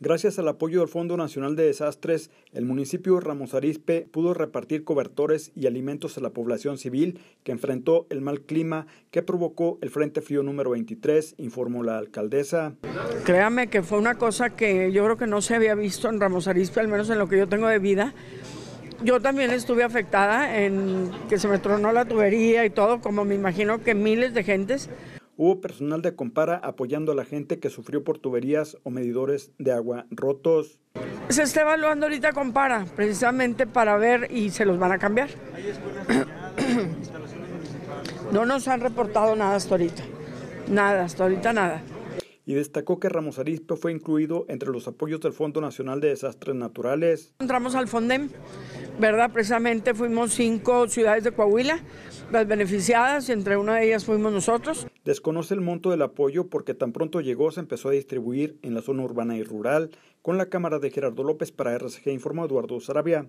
Gracias al apoyo del Fondo Nacional de Desastres, el municipio de Ramos Arizpe pudo repartir cobertores y alimentos a la población civil que enfrentó el mal clima que provocó el Frente Frío número 23, informó la alcaldesa. Créame que fue una cosa que yo creo que no se había visto en Ramos Arizpe, al menos en lo que yo tengo de vida. Yo también estuve afectada en que se me tronó la tubería y todo, como me imagino que miles de gentes. Hubo personal de Compara apoyando a la gente que sufrió por tuberías o medidores de agua rotos. Se está evaluando ahorita Compara, precisamente para ver y se los van a cambiar. No nos han reportado nada hasta ahorita. Nada, hasta ahorita nada. Y destacó que Ramos Arispe fue incluido entre los apoyos del Fondo Nacional de Desastres Naturales. Entramos al FONDEM ¿verdad? Precisamente fuimos cinco ciudades de Coahuila las beneficiadas, y entre una de ellas fuimos nosotros. Desconoce el monto del apoyo porque tan pronto llegó se empezó a distribuir en la zona urbana y rural. Con la cámara de Gerardo López para RCG informó Eduardo Sarabia.